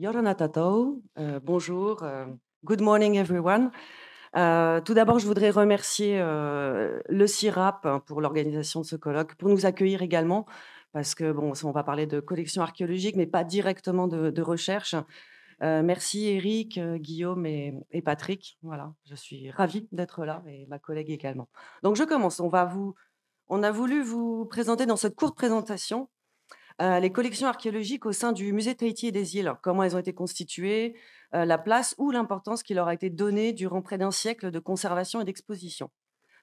Yorana Tatao. Euh, bonjour. Euh, good morning, everyone. Euh, tout d'abord, je voudrais remercier le CIRAP hein, pour l'organisation de ce colloque, pour nous accueillir également, parce que bon, on va parler de collections archéologiques, mais pas directement de, recherche. merci Eric, Guillaume et, Patrick. Voilà, je suis ravie d'être là et ma collègue également. Donc je commence. On va vous, on a voulu vous présenter dans cette courte présentation euh, les collections archéologiques au sein du musée Tahiti et des îles, comment elles ont été constituées, euh, la place ou l'importance qui leur a été donnée durant près d'un siècle de conservation et d'exposition.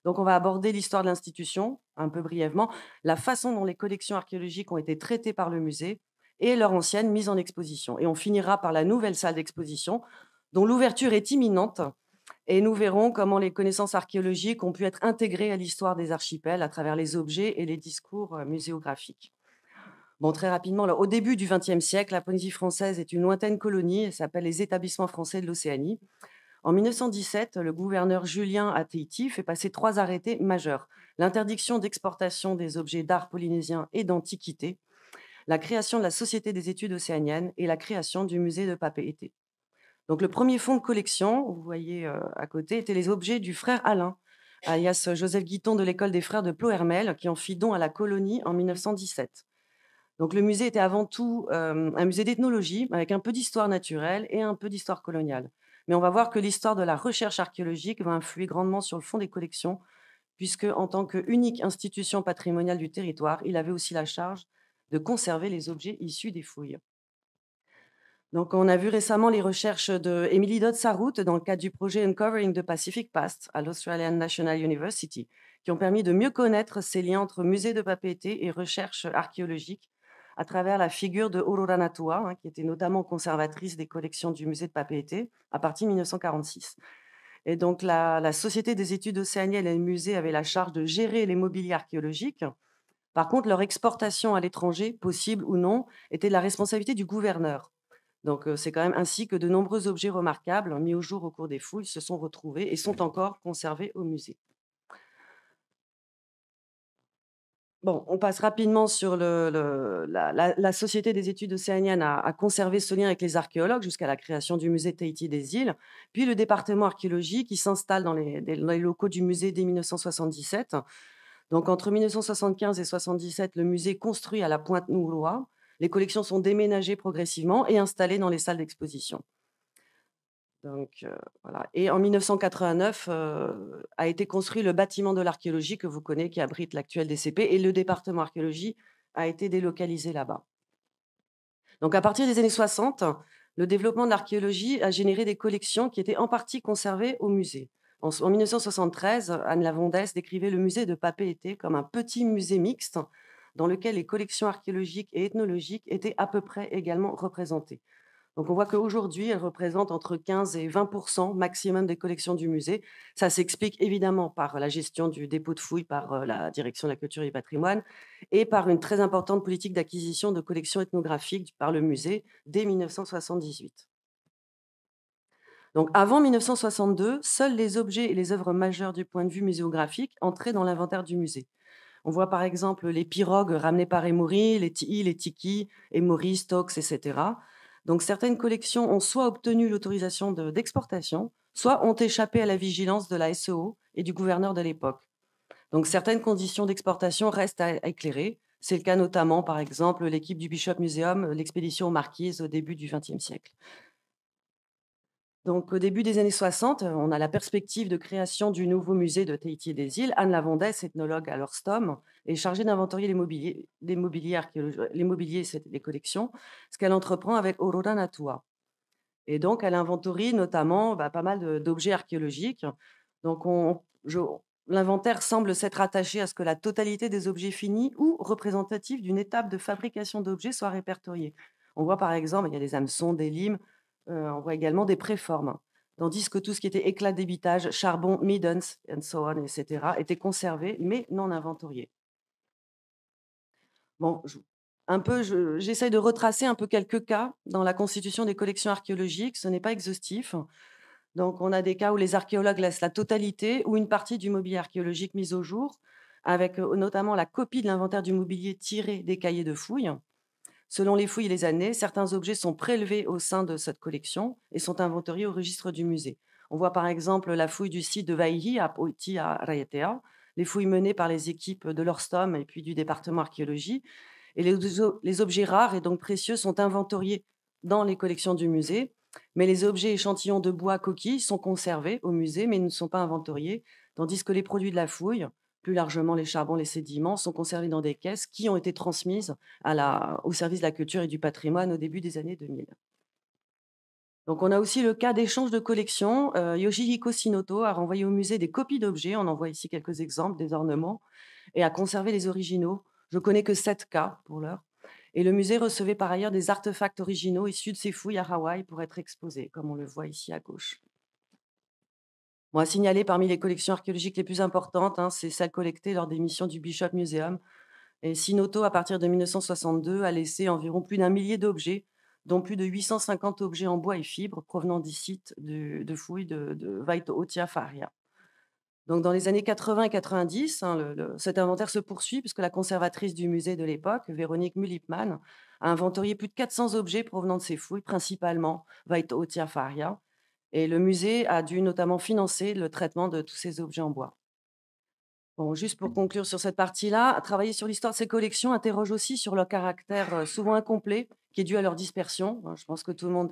Donc on va aborder l'histoire de l'institution un peu brièvement, la façon dont les collections archéologiques ont été traitées par le musée et leur ancienne mise en exposition. Et on finira par la nouvelle salle d'exposition dont l'ouverture est imminente et nous verrons comment les connaissances archéologiques ont pu être intégrées à l'histoire des archipels à travers les objets et les discours euh, muséographiques très rapidement, au début du XXe siècle, la Polynésie française est une lointaine colonie, elle s'appelle les établissements français de l'Océanie. En 1917, le gouverneur Julien à fait passer trois arrêtés majeurs. L'interdiction d'exportation des objets d'art polynésien et d'antiquité, la création de la Société des études océaniennes et la création du musée de Papeete. Donc le premier fonds de collection, vous voyez euh, à côté, étaient les objets du frère Alain, alias Joseph Guiton de l'école des frères de Plohermel, qui en fit don à la colonie en 1917. Donc le musée était avant tout un musée d'ethnologie avec un peu d'histoire naturelle et un peu d'histoire coloniale. Mais on va voir que l'histoire de la recherche archéologique va influer grandement sur le fond des collections, puisque en tant qu'unique institution patrimoniale du territoire, il avait aussi la charge de conserver les objets issus des fouilles. Donc, on a vu récemment les recherches de Emily dodd Saroute dans le cadre du projet Uncovering the Pacific Past à l'Australian National University, qui ont permis de mieux connaître ces liens entre musée de papété et recherche archéologique à travers la figure de Aurora Natua, hein, qui était notamment conservatrice des collections du musée de Papeete à partir de 1946. Et donc, la, Société des études océaniennes et le musée avaient la charge de gérer les mobiliers archéologiques. Par contre, leur exportation à l'étranger, possible ou non, était la responsabilité du gouverneur. Donc, euh, c'est quand même ainsi que de nombreux objets remarquables hein, mis au jour au cours des fouilles se sont retrouvés et sont encore conservés au musée. on passe rapidement sur la, Société des études océaniennes a, a, conservé ce lien avec les archéologues jusqu'à la création du musée Tahiti des îles, puis le département archéologique qui s'installe dans les, locaux du musée dès 1977. Donc entre 1975 et 1977, le musée construit à la Pointe-Noulois. Les collections sont déménagées progressivement et installées dans les salles d'exposition. Donc, euh, Et en 1989 euh, a été construit le bâtiment de l'archéologie que vous connaissez, qui abrite l'actuel DCP, et le département archéologie a été délocalisé là-bas. Donc à partir des années 60, le développement de l'archéologie a généré des collections qui étaient en partie conservées au musée. En, 1973, Anne Lavondès décrivait le musée de Papeete comme un petit musée mixte dans lequel les collections archéologiques et ethnologiques étaient à peu près également représentées. Donc on voit qu'aujourd'hui, elle représente entre 15 et 20 maximum des collections du musée. Ça s'explique évidemment par la gestion du dépôt de fouilles par euh, la direction de la culture et du patrimoine et par une très importante politique d'acquisition de collections ethnographiques par le musée dès 1978. Donc avant 1962, seuls les objets et les œuvres majeures du point de vue muséographique entraient dans l'inventaire du musée. On voit par exemple les pirogues ramenées par Emory, les ti, les tiki, Emory, Stokes, etc. Donc certaines collections ont soit obtenu l'autorisation d'exportation, soit ont échappé à la vigilance de la SEO et du gouverneur de l'époque. Donc certaines conditions d'exportation restent à, éclairer. C'est le cas notamment, par exemple, l'équipe du Bishop Museum, l'expédition aux Marquises au début du XXe siècle. Donc, au début des années 60, euh, on a la perspective de création du nouveau musée de Tahiti des îles. Anne Lavandès, ethnologue à l'Orstom, est chargée d'inventorier les mobiliers, les mobiliers, les collections, ce qu'elle entreprend avec Aurora Natua. Et donc, elle inventorie notamment bah, pas mal d'objets archéologiques. Donc, l'inventaire semble s'être attaché à ce que la totalité des objets finis ou représentatifs d'une étape de fabrication d'objets soit répertoriée. On voit par exemple, il y a des hameçons, des limes, euh, on voit également des préformes, hein, tandis que tout ce qui était éclat débitage, charbon, middens, et so etc., était conservé mais non inventorié. Bon, un peu, j'essaye de retracer un peu quelques cas dans la constitution des collections archéologiques. Ce n'est pas exhaustif. Donc, on a des cas où les archéologues laissent la totalité ou une partie du mobilier archéologique mise au jour, avec euh, notamment la copie de l'inventaire du mobilier tiré des cahiers de fouilles. Selon les fouilles et les années, certains objets sont prélevés au sein de cette collection et sont inventoriés au registre du musée. On voit par exemple la fouille du site de Vaihi à Poti à les fouilles menées par les équipes de l'Orstom et puis du département archéologie. Et les, les objets rares et donc précieux sont inventoriés dans les collections du musée, mais les objets échantillons de bois coquilles sont conservés au musée mais ne sont pas inventoriés, tandis que les produits de la fouille, plus largement, les charbons, les sédiments sont conservés dans des caisses qui ont été transmises au service de la culture et du patrimoine au début des années 2000. Donc, on a aussi le cas d'échange de collections. Euh, Yoshihiko Sinoto a renvoyé au musée des copies d'objets, on en voit ici quelques exemples, des ornements, et a conservé les originaux. Je connais que 7 cas pour l'heure. Et le musée recevait par ailleurs des artefacts originaux issus de ses fouilles à Hawaï pour être exposés, comme on le voit ici à gauche. On a signalé parmi les collections archéologiques les plus importantes, hein, c'est celles collectées lors des missions du Bishop Museum. Et Sinoto, à partir de 1962, a laissé environ plus d'un millier d'objets, dont plus de 850 objets en bois et fibres provenant des sites de, fouilles de, de vaito Donc, dans les années 80 et 90, hein, cet inventaire se poursuit puisque la conservatrice du musée de l'époque, Véronique Mulipman, a inventorié plus de 400 objets provenant de ces fouilles, principalement Vaito et le musée a dû notamment financer le traitement de tous ces objets en bois. Bon, juste pour conclure sur cette partie-là, travailler sur l'histoire de ces collections interroge aussi sur leur caractère euh, souvent incomplet, qui est dû à leur dispersion. Hein, je pense que tout le monde,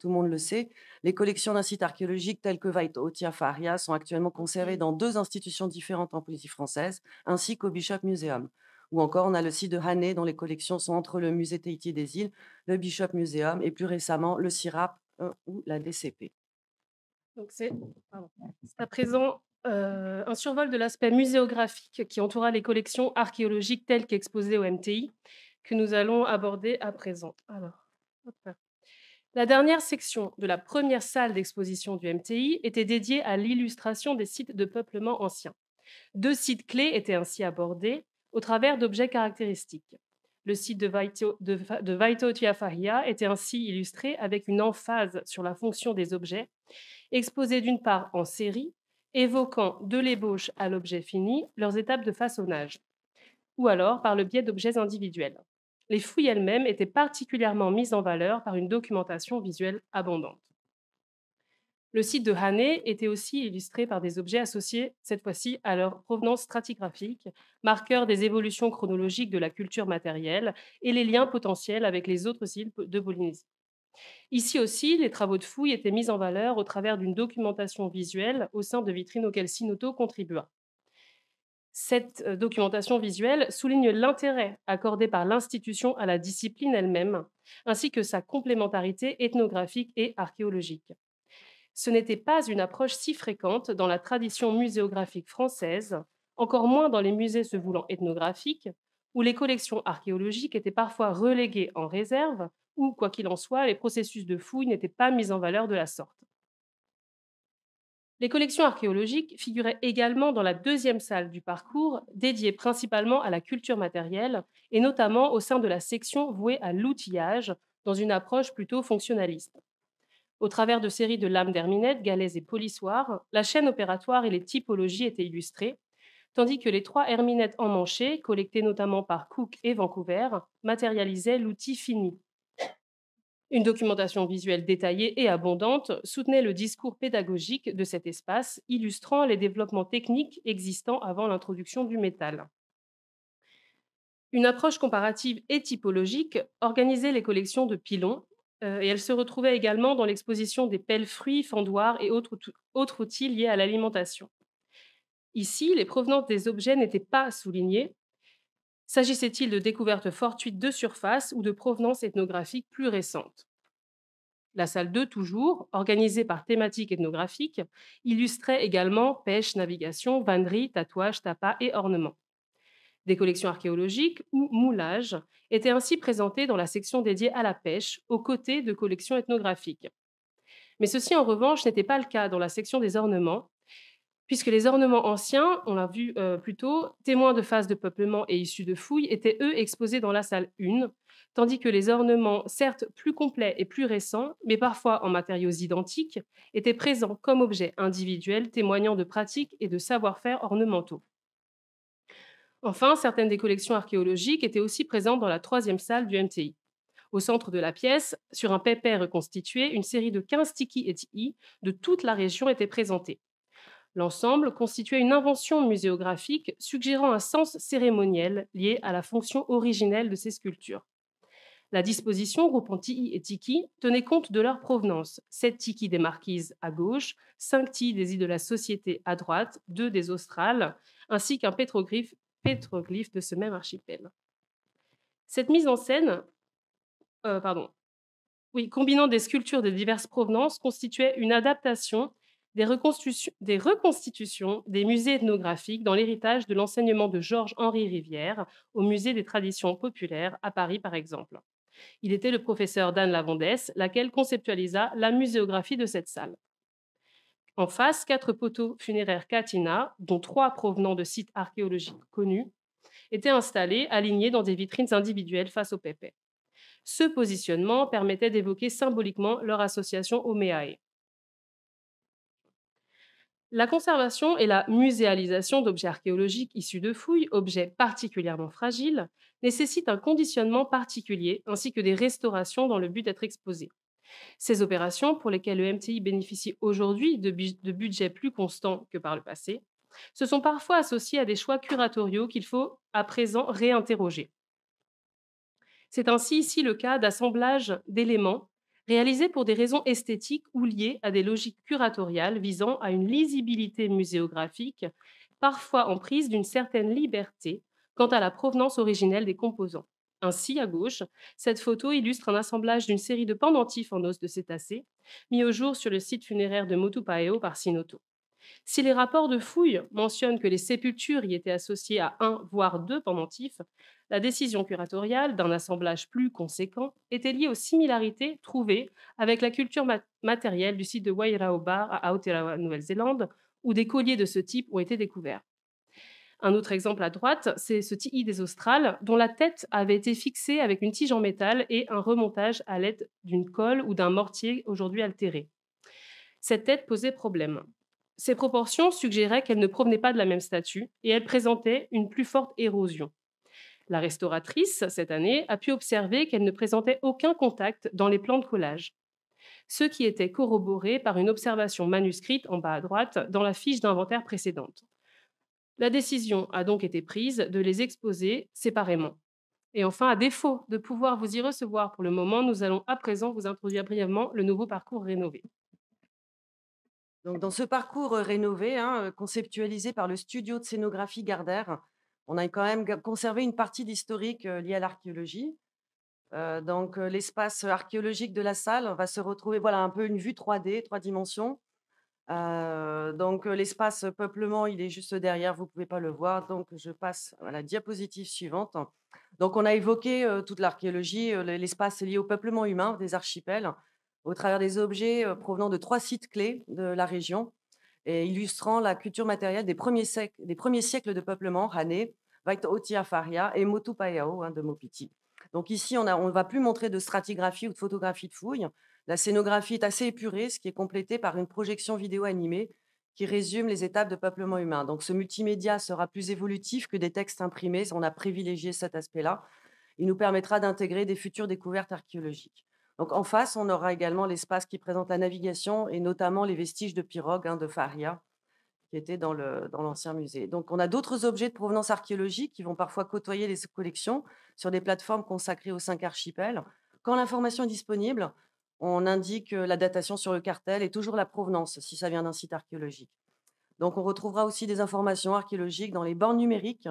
tout le, monde le sait. Les collections d'un site archéologique tel que Vaitotia Faria sont actuellement conservées dans deux institutions différentes en politique française, ainsi qu'au Bishop Museum. Ou encore, on a le site de Hané, dont les collections sont entre le musée Tahiti des îles, le Bishop Museum et plus récemment le CIRAP euh, ou la DCP. Donc c'est à présent euh, un survol de l'aspect muséographique qui entoura les collections archéologiques telles qu'exposées au MTI que nous allons aborder à présent. Alors, la dernière section de la première salle d'exposition du MTI était dédiée à l'illustration des sites de peuplement anciens. Deux sites clés étaient ainsi abordés au travers d'objets caractéristiques. Le site de Vaito, de, était ainsi illustré avec une emphase sur la fonction des objets Exposés d'une part en série, évoquant de l'ébauche à l'objet fini leurs étapes de façonnage, ou alors par le biais d'objets individuels. Les fouilles elles-mêmes étaient particulièrement mises en valeur par une documentation visuelle abondante. Le site de Hané était aussi illustré par des objets associés, cette fois-ci, à leur provenance stratigraphique, marqueur des évolutions chronologiques de la culture matérielle et les liens potentiels avec les autres îles de Polynésie. Ici aussi, les travaux de fouilles étaient mis en valeur au travers d'une documentation visuelle au sein de vitrines auxquelles Sinoto contribua. Cette euh, documentation visuelle souligne l'intérêt accordé par l'institution à la discipline elle-même, ainsi que sa complémentarité ethnographique et archéologique. Ce n'était pas une approche si fréquente dans la tradition muséographique française, encore moins dans les musées se voulant ethnographiques, où les collections archéologiques étaient parfois reléguées en réserve où, quoi qu'il en soit, les processus de fouilles n'étaient pas mis en valeur de la sorte. Les collections archéologiques figuraient également dans la deuxième salle du parcours, dédiée principalement à la culture matérielle, et notamment au sein de la section vouée à l'outillage, dans une approche plutôt fonctionnaliste. Au travers de séries de lames d'herminettes, galets et polissoirs, la chaîne opératoire et les typologies étaient illustrées, tandis que les trois herminettes emmanchées, collectées notamment par Cook et Vancouver, matérialisaient l'outil fini. Une documentation visuelle détaillée et abondante soutenait le discours pédagogique de cet espace, illustrant les développements techniques existants avant l'introduction du métal. Une approche comparative et typologique organisait les collections de pilons, euh, et elle se retrouvait également dans l'exposition des pelles fruits, fendoirs et autres, autres outils liés à l'alimentation. Ici, les provenances des objets n'étaient pas soulignées, S'agissait-il de découvertes fortuites de surface ou de provenance ethnographique plus récentes La salle 2, toujours, organisée par thématique ethnographique, illustrait également pêche, navigation, vannerie, tatouage, tapas et ornements. Des collections archéologiques ou moulages étaient ainsi présentées dans la section dédiée à la pêche, aux côtés de collections ethnographiques. Mais ceci, en revanche, n'était pas le cas dans la section des ornements, puisque les ornements anciens, on l'a vu euh, plus tôt, témoins de phases de peuplement et issus de fouilles, étaient eux exposés dans la salle 1, tandis que les ornements, certes plus complets et plus récents, mais parfois en matériaux identiques, étaient présents comme objets individuels témoignant de pratiques et de savoir-faire ornementaux. Enfin, certaines des collections archéologiques étaient aussi présentes dans la troisième salle du MTI. Au centre de la pièce, sur un pépère reconstitué, une série de 15 tiki et ti'i de toute la région était présentée. L'ensemble constituait une invention muséographique suggérant un sens cérémoniel lié à la fonction originelle de ces sculptures. La disposition groupant Tiki et tiki tenait compte de leur provenance. Sept tiki des marquises à gauche, cinq Tiki des îles de la Société à droite, deux des australes, ainsi qu'un pétroglyphe, pétroglyphe de ce même archipel. Cette mise en scène, euh, pardon, oui, combinant des sculptures de diverses provenances, constituait une adaptation des, reconstitutions, des musées ethnographiques dans l'héritage de l'enseignement de Georges-Henri Rivière au musée des traditions populaires à Paris, par exemple. Il était le professeur d'Anne Lavandès, laquelle conceptualisa la muséographie de cette salle. En face, quatre poteaux funéraires Katina, dont trois provenant de sites archéologiques connus, étaient installés, alignés dans des vitrines individuelles face au pépé. Ce positionnement permettait d'évoquer symboliquement leur association au méaé. La conservation et la muséalisation d'objets archéologiques issus de fouilles, objets particulièrement fragiles, nécessitent un conditionnement particulier ainsi que des restaurations dans le but d'être exposés. Ces opérations, pour lesquelles le MTI bénéficie aujourd'hui de, budgets plus constants que par le passé, se sont parfois associées à des choix curatoriaux qu'il faut à présent réinterroger. C'est ainsi ici le cas d'assemblage d'éléments réalisé pour des raisons esthétiques ou liées à des logiques curatoriales visant à une lisibilité muséographique, parfois en prise d'une certaine liberté quant à la provenance originelle des composants. Ainsi, à gauche, cette photo illustre un assemblage d'une série de pendentifs en os de cétacé mis au jour sur le site funéraire de Motupaeo par Sinoto. Si les rapports de fouilles mentionnent que les sépultures y étaient associées à un, voire deux pendentifs, la décision curatoriale d'un assemblage plus conséquent était liée aux similarités trouvées avec la culture matérielle du site de Bar à Aotearoa, Nouvelle-Zélande, où des colliers de ce type ont été découverts. Un autre exemple à droite, c'est ce tihi des australes dont la tête avait été fixée avec une tige en métal et un remontage à l'aide d'une colle ou d'un mortier aujourd'hui altéré. Cette tête posait problème. Ses proportions suggéraient qu'elle ne provenait pas de la même statue et elle présentait une plus forte érosion. La restauratrice, cette année, a pu observer qu'elle ne présentait aucun contact dans les plans de collage. Ce qui était corroboré par une observation manuscrite en bas à droite dans la fiche d'inventaire précédente. La décision a donc été prise de les exposer séparément. Et enfin, à défaut de pouvoir vous y recevoir pour le moment, nous allons à présent vous introduire brièvement le nouveau parcours rénové. dans ce parcours euh, rénové, hein, euh, conceptualisé par le studio de scénographie Gardère, on a quand même conservé une partie d'historique liée à l'archéologie. donc l'espace archéologique de la salle va se retrouver, voilà, un peu une vue 3D, trois dimensions. donc l'espace peuplement, il est juste derrière, vous ne pouvez pas le voir. Donc je passe à la diapositive suivante. Donc on a évoqué toute l'archéologie, l'espace lié au peuplement humain des archipels, au travers des objets provenant de trois sites clés de la région et illustrant la culture matérielle des premiers, siècles, de peuplement, Hané, Vaitotiafaria et Motupayao hein, de Mopiti. Donc ici, on ne va plus montrer de stratigraphie ou de photographie de fouilles. La scénographie est assez épurée, ce qui est complété par une projection vidéo animée qui résume les étapes de peuplement humain. Donc ce multimédia sera plus évolutif que des textes imprimés. On a privilégié cet aspect-là. Il nous permettra d'intégrer des futures découvertes archéologiques. Donc en face, on aura également l'espace qui présente la navigation et notamment les vestiges de pirogues hein, de Faria qui étaient dans l'ancien musée. Donc on a d'autres objets de provenance archéologique qui vont parfois côtoyer les collections sur des plateformes consacrées aux cinq archipels. Quand l'information est disponible, on indique euh, la datation sur le cartel et toujours la provenance si ça vient d'un site archéologique. Donc on retrouvera aussi des informations archéologiques dans les bornes numériques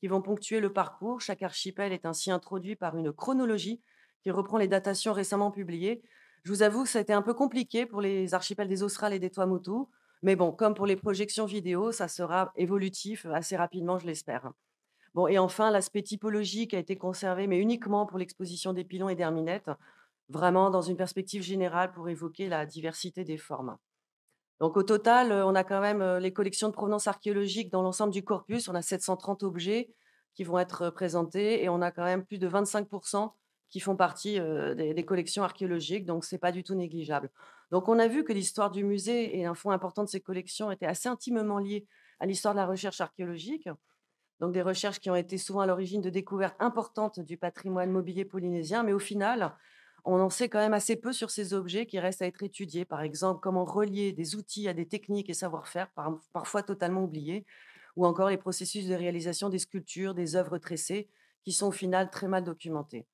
qui vont ponctuer le parcours. Chaque archipel est ainsi introduit par une chronologie qui reprend les datations récemment publiées. Je vous avoue que ça a été un peu compliqué pour les archipels des Australes et des Tuamotu, mais bon, comme pour les projections vidéo, ça sera évolutif assez rapidement, je l'espère. Bon, et enfin, l'aspect typologique a été conservé, mais uniquement pour l'exposition des pilons et herminettes, vraiment dans une perspective générale pour évoquer la diversité des formes. Donc au total, euh, on a quand même euh, les collections de provenance archéologique dans l'ensemble du corpus. On a 730 objets qui vont être euh, présentés et on a quand même plus de 25% qui font partie des, collections archéologiques, donc c'est pas du tout négligeable. Donc on a vu que l'histoire du musée et un fond important de ces collections étaient assez intimement liés à l'histoire de la recherche archéologique, donc des recherches qui ont été souvent à l'origine de découvertes importantes du patrimoine mobilier polynésien, mais au final, on en sait quand même assez peu sur ces objets qui restent à être étudiés, par exemple comment relier des outils à des techniques et savoir-faire parfois totalement oubliés, ou encore les processus de réalisation des sculptures, des œuvres tressées, qui sont au final très mal documentées.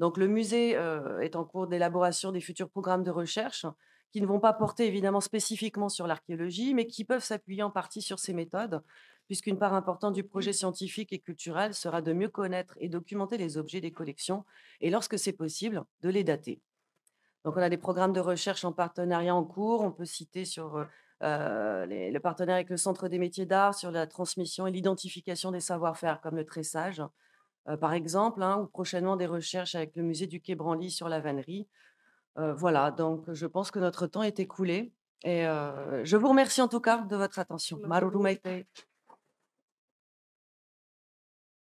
Donc le musée est en cours d'élaboration des futurs programmes de recherche qui ne vont pas mmh. porter évidemment spécifiquement sur l'archéologie, mais qui peuvent s'appuyer en partie sur ces méthodes, puisqu'une part importante du projet mmh. scientifique et culturel sera de mieux connaître et documenter les objets des collections, et lorsque c'est possible, de les dater. Donc on a des programmes de recherche en partenariat en cours, on peut citer sur euh, le partenariat avec le Centre des métiers d'art sur la transmission et l'identification des savoir-faire comme le tressage, euh, par exemple, hein, ou prochainement des recherches avec le musée du Quai Branly sur la vannerie. Euh, voilà, donc je pense que notre temps est écoulé. Et euh, je vous remercie en tout cas de votre attention.